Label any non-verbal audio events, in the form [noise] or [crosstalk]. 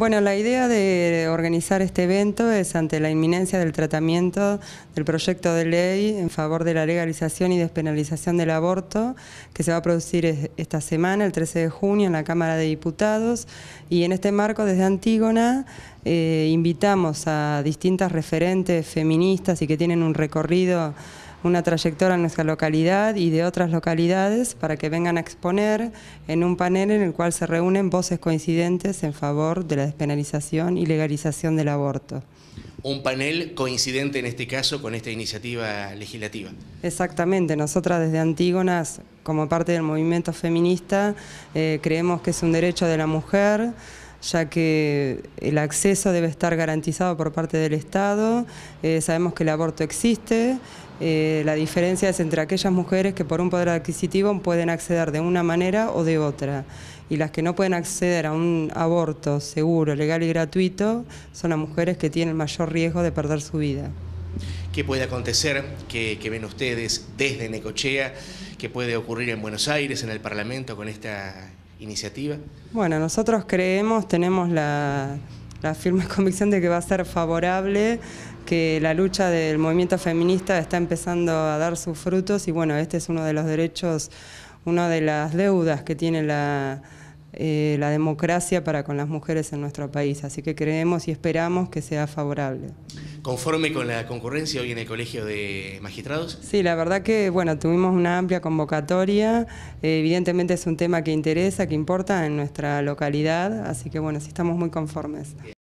Bueno, la idea de organizar este evento es ante la inminencia del tratamiento del proyecto de ley en favor de la legalización y despenalización del aborto, que se va a producir esta semana, el 13 de junio, en la Cámara de Diputados. Y en este marco, desde Antígona, eh, invitamos a distintas referentes feministas y que tienen un recorrido una trayectoria en nuestra localidad y de otras localidades para que vengan a exponer en un panel en el cual se reúnen voces coincidentes en favor de la despenalización y legalización del aborto. Un panel coincidente en este caso con esta iniciativa legislativa. Exactamente, nosotras desde Antígonas, como parte del movimiento feminista, eh, creemos que es un derecho de la mujer, ya que el acceso debe estar garantizado por parte del Estado, eh, sabemos que el aborto existe, eh, la diferencia es entre aquellas mujeres que por un poder adquisitivo pueden acceder de una manera o de otra, y las que no pueden acceder a un aborto seguro, legal y gratuito son las mujeres que tienen mayor riesgo de perder su vida. ¿Qué puede acontecer? que ven ustedes desde Necochea? ¿Qué puede ocurrir en Buenos Aires, en el Parlamento, con esta iniciativa? Bueno, nosotros creemos, tenemos la, firme [laughs] convicción de que va a ser favorable, que la lucha del movimiento feminista está empezando a dar sus frutos y bueno, este es uno de los derechos, una de las deudas que tiene la eh, democracia para con las mujeres en nuestro país. Así que creemos y esperamos que sea favorable conforme con la concurrencia hoy en el Colegio de Magistrados? Sí, la verdad que bueno, tuvimos una amplia convocatoria, eh, evidentemente es un tema que interesa, que importa en nuestra localidad, así que bueno, sí estamos muy conformes.